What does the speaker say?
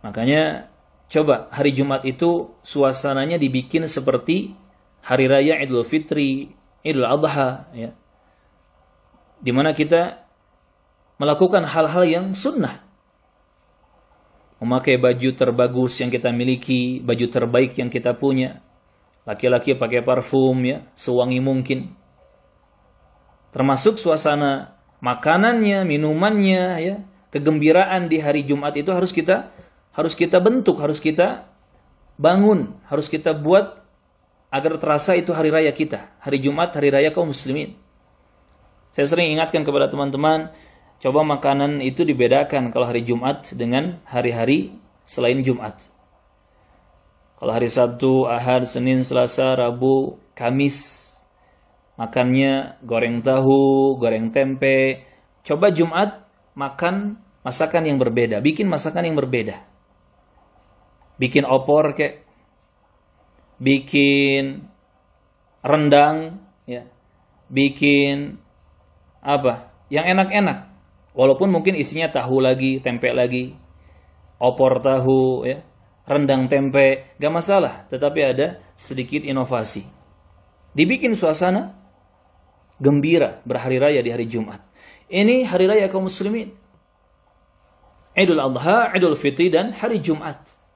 Makanya coba hari Jumat itu suasananya dibikin seperti hari raya Idul Fitri, Idul Adha ya. Di mana kita melakukan hal-hal yang sunnah. Memakai baju terbagus yang kita miliki, baju terbaik yang kita punya. Laki-laki pakai parfum ya, sewangi mungkin. Termasuk suasana makanannya, minumannya ya, kegembiraan di hari Jumat itu harus kita harus kita bentuk, harus kita bangun, harus kita buat agar terasa itu hari raya kita, hari Jumat, hari raya kaum muslimin. Saya sering ingatkan kepada teman-teman, coba makanan itu dibedakan kalau hari Jumat dengan hari-hari selain Jumat. Kalau hari Sabtu, Ahad, Senin, Selasa, Rabu, Kamis, makannya goreng tahu, goreng tempe. Coba Jumat makan masakan yang berbeda, bikin masakan yang berbeda bikin opor kek, bikin rendang ya bikin apa yang enak-enak walaupun mungkin isinya tahu lagi tempe lagi opor tahu ya rendang tempe gak masalah tetapi ada sedikit inovasi dibikin suasana gembira berhari raya di hari Jumat ini hari raya kaum muslimin Idul Adha, Idul Fitri dan hari Jumat